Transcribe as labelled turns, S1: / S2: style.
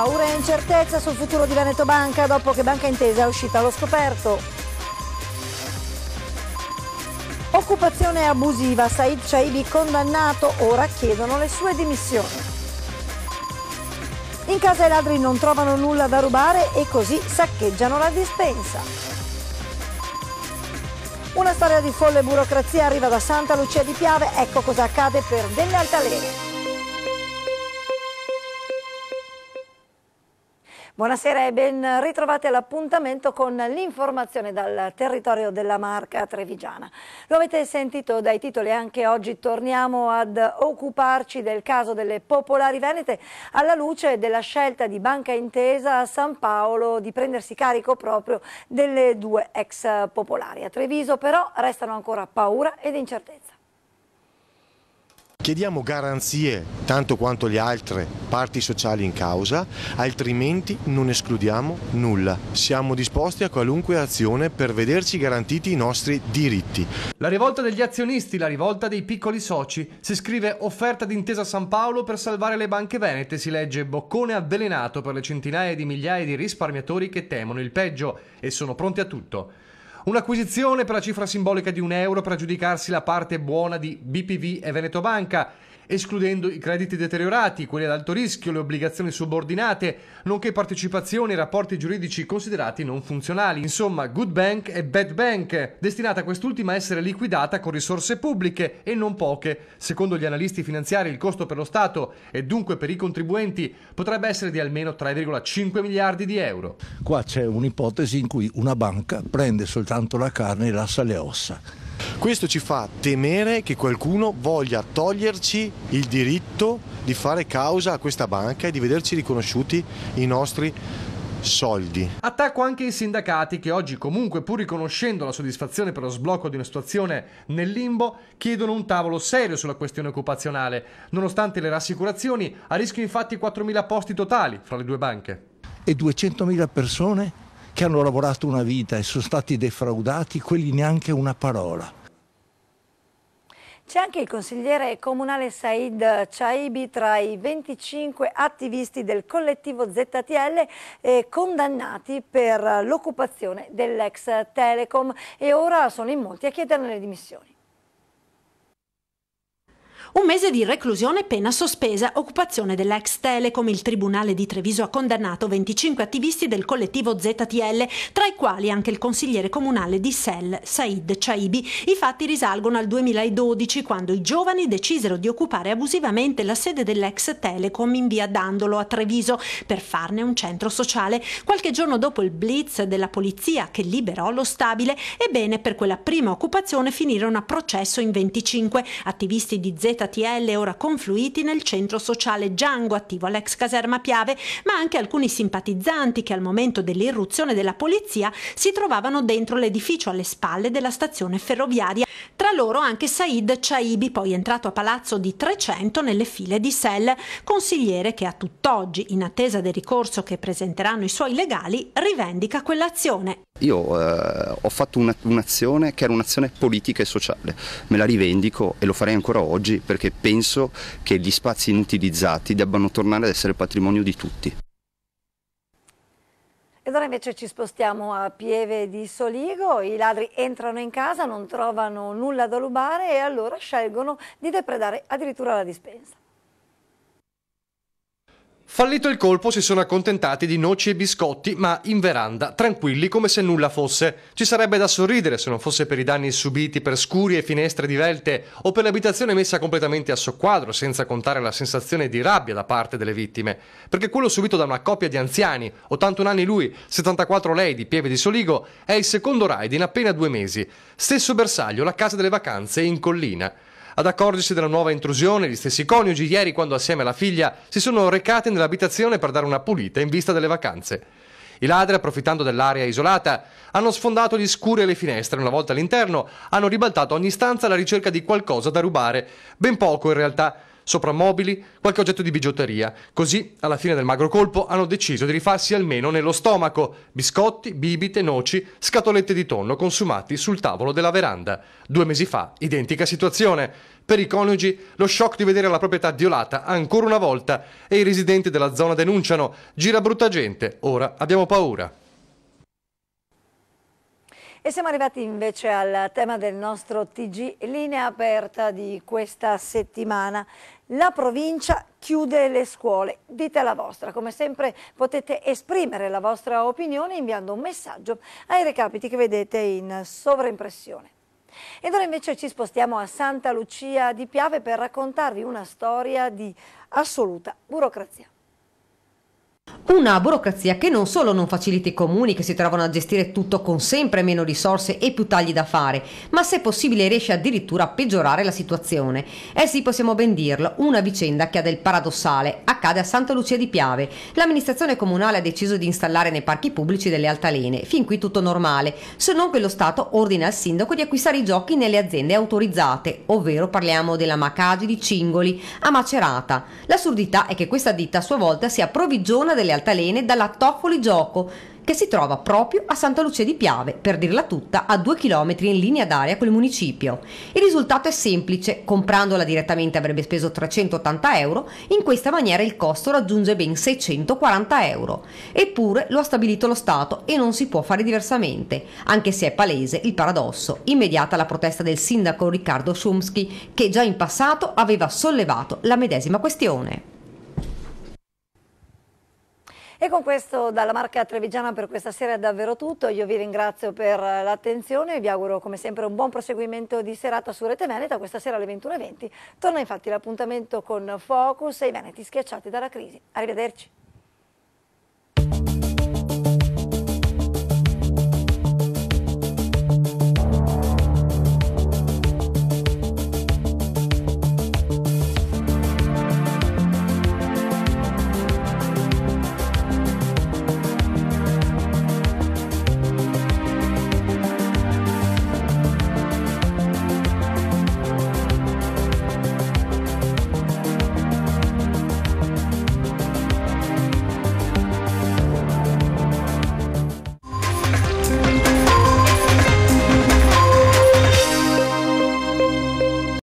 S1: Paura e incertezza sul futuro di Veneto Banca dopo che Banca Intesa è uscita allo scoperto. Occupazione abusiva, Said Shaibi condannato, ora chiedono le sue dimissioni. In casa i ladri non trovano nulla da rubare e così saccheggiano la dispensa. Una storia di folle burocrazia arriva da Santa Lucia di Piave, ecco cosa accade per delle altalene. Buonasera e ben ritrovati all'appuntamento con l'informazione dal territorio della Marca Trevigiana. Lo avete sentito dai titoli, anche oggi torniamo ad occuparci del caso delle popolari venete alla luce della scelta di Banca Intesa a San Paolo di prendersi carico proprio delle due ex popolari. A Treviso però restano ancora paura ed incertezza.
S2: Chiediamo garanzie tanto quanto le altre parti sociali in causa, altrimenti non escludiamo nulla. Siamo disposti a qualunque azione per vederci garantiti i nostri diritti. La rivolta degli azionisti, la rivolta dei piccoli soci. Si scrive offerta d'intesa San Paolo per salvare le banche venete, si legge boccone avvelenato per le centinaia di migliaia di risparmiatori che temono il peggio e sono pronti a tutto. Un'acquisizione per la cifra simbolica di un euro per aggiudicarsi la parte buona di BPV e Veneto Banca escludendo i crediti deteriorati, quelli ad alto rischio, le obbligazioni subordinate, nonché partecipazioni e rapporti giuridici considerati non funzionali. Insomma, Good Bank e Bad Bank, destinata quest'ultima a essere liquidata con risorse pubbliche e non poche. Secondo gli analisti finanziari il costo per lo Stato e dunque per i contribuenti potrebbe essere di almeno 3,5 miliardi di euro. Qua c'è un'ipotesi in cui una banca prende soltanto la carne e lascia le ossa questo ci fa temere che qualcuno voglia toglierci il diritto di fare causa a questa banca e di vederci riconosciuti i nostri soldi. Attacco anche i sindacati che oggi comunque pur riconoscendo la soddisfazione per lo sblocco di una situazione nel limbo chiedono un tavolo serio sulla questione occupazionale. Nonostante le rassicurazioni a rischio infatti 4.000 posti totali fra le due banche. E 200.000 persone che hanno lavorato una vita e sono stati defraudati, quelli neanche una parola.
S1: C'è anche il consigliere comunale Said Chaibi tra i 25 attivisti del collettivo ZTL eh, condannati per l'occupazione dell'ex Telecom e ora sono in molti a chiederne le dimissioni.
S3: Un mese di reclusione, pena sospesa, occupazione dell'ex Telecom. Il Tribunale di Treviso ha condannato 25 attivisti del collettivo ZTL, tra i quali anche il consigliere comunale di Sell, Said Chaibi. I fatti risalgono al 2012, quando i giovani decisero di occupare abusivamente la sede dell'ex Telecom in via Dandolo a Treviso per farne un centro sociale. Qualche giorno dopo il blitz della polizia che liberò lo stabile, ebbene per quella prima occupazione finirono a processo in 25 attivisti di ZTL ZTL ora confluiti nel centro sociale Giango attivo all'ex caserma Piave, ma anche alcuni simpatizzanti che al momento dell'irruzione della polizia si trovavano dentro l'edificio alle spalle della stazione ferroviaria. Tra loro anche Said Chaibi, poi entrato a Palazzo di 300 nelle file di Sell, consigliere che a tutt'oggi, in attesa del ricorso che presenteranno i suoi legali, rivendica quell'azione.
S2: Io eh, ho fatto una, un'azione che era un'azione politica e sociale, me la rivendico e lo farei ancora oggi perché penso che gli spazi inutilizzati debbano tornare ad essere patrimonio di tutti.
S1: Ed ora invece ci spostiamo a Pieve di Soligo, i ladri entrano in casa, non trovano nulla da rubare e allora scelgono di depredare addirittura la dispensa.
S2: Fallito il colpo si sono accontentati di noci e biscotti, ma in veranda, tranquilli come se nulla fosse. Ci sarebbe da sorridere se non fosse per i danni subiti per scuri e finestre divelte o per l'abitazione messa completamente a soqquadro, senza contare la sensazione di rabbia da parte delle vittime. Perché quello subito da una coppia di anziani, 81 anni lui, 74 lei di Pieve di Soligo, è il secondo raid in appena due mesi. Stesso bersaglio, la casa delle vacanze in collina ad accorgersi della nuova intrusione. Gli stessi coniugi ieri, quando assieme alla figlia si sono recati nell'abitazione per dare una pulita in vista delle vacanze. I ladri, approfittando dell'area isolata, hanno sfondato gli scuri e le finestre. Una volta all'interno, hanno ribaltato ogni stanza alla ricerca di qualcosa da rubare. Ben poco in realtà sopra mobili, qualche oggetto di bigiotteria. Così, alla fine del magro colpo, hanno deciso di rifarsi almeno nello stomaco. Biscotti, bibite, noci, scatolette di tonno consumati sul tavolo della veranda. Due mesi fa, identica situazione. Per i coniugi, lo shock di vedere la proprietà violata ancora una volta e i residenti della zona denunciano. Gira brutta gente, ora abbiamo paura.
S1: E siamo arrivati invece al tema del nostro TG Linea Aperta di questa settimana. La provincia chiude le scuole. Dite la vostra. Come sempre potete esprimere la vostra opinione inviando un messaggio ai recapiti che vedete in sovraimpressione. Ed ora invece ci spostiamo a Santa Lucia di Piave per raccontarvi una storia di assoluta burocrazia.
S4: Una burocrazia che non solo non facilita i comuni che si trovano a gestire tutto con sempre meno risorse e più tagli da fare, ma se possibile riesce addirittura a peggiorare la situazione. Eh sì, possiamo ben dirlo, una vicenda che ha del paradossale accade a Santa Lucia di Piave. L'amministrazione comunale ha deciso di installare nei parchi pubblici delle altalene, fin qui tutto normale, se non che lo Stato ordina al sindaco di acquistare i giochi nelle aziende autorizzate, ovvero parliamo della Macagi di Cingoli a Macerata. L'assurdità è che questa ditta a sua volta sia provvigiona delle Altalene dalla Toffoli Gioco, che si trova proprio a Santa Lucia di Piave, per dirla tutta, a 2 km in linea d'aria col municipio. Il risultato è semplice, comprandola direttamente avrebbe speso 380 euro, in questa maniera il costo raggiunge ben 640 euro. Eppure lo ha stabilito lo Stato e non si può fare diversamente, anche se è palese il paradosso, immediata la protesta del sindaco Riccardo Schumsky, che già in passato aveva sollevato la medesima questione.
S1: E con questo dalla marca trevigiana per questa sera è davvero tutto, io vi ringrazio per l'attenzione e vi auguro come sempre un buon proseguimento di serata su Rete Veneta, questa sera alle 21.20 torna infatti l'appuntamento con Focus e i Veneti schiacciati dalla crisi.
S4: Arrivederci.